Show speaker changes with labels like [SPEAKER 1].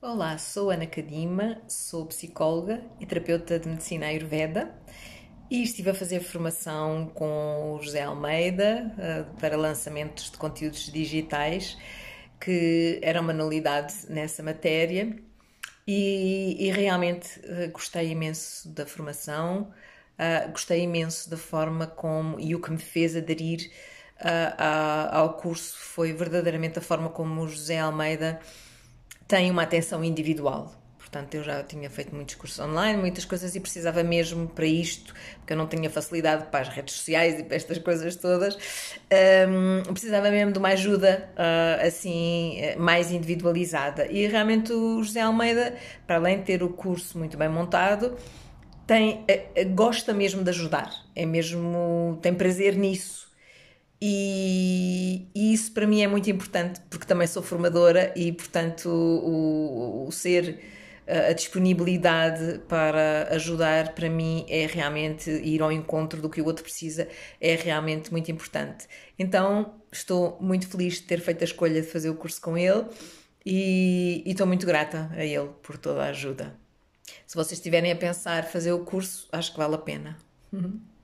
[SPEAKER 1] Olá, sou Ana Kadima, sou psicóloga e terapeuta de medicina Ayurveda e estive a fazer formação com o José Almeida eh, para lançamentos de conteúdos digitais, que era uma nulidade nessa matéria e, e realmente eh, gostei imenso da formação, eh, gostei imenso da forma como e o que me fez aderir ao curso foi verdadeiramente a forma como o José Almeida tem uma atenção individual. Portanto, eu já tinha feito muitos cursos online, muitas coisas e precisava mesmo para isto, porque eu não tinha facilidade para as redes sociais e para estas coisas todas, um, precisava mesmo de uma ajuda uh, assim mais individualizada. E realmente o José Almeida, para além de ter o curso muito bem montado, tem, eh, gosta mesmo de ajudar, é mesmo, tem prazer nisso e, e, isso para mim é muito importante porque também sou formadora e, portanto, o, o, o ser, eh, a, disponibilidade para ajudar para mim é realmente ir ao encontro do que o outro precisa, é realmente muito importante. Então, estou muito feliz de ter feito a escolha de fazer o curso com ele e, e estou muito grata a ele por toda a ajuda. Se vocês estiverem a pensar fazer o curso, acho que vale a pena. Uhum.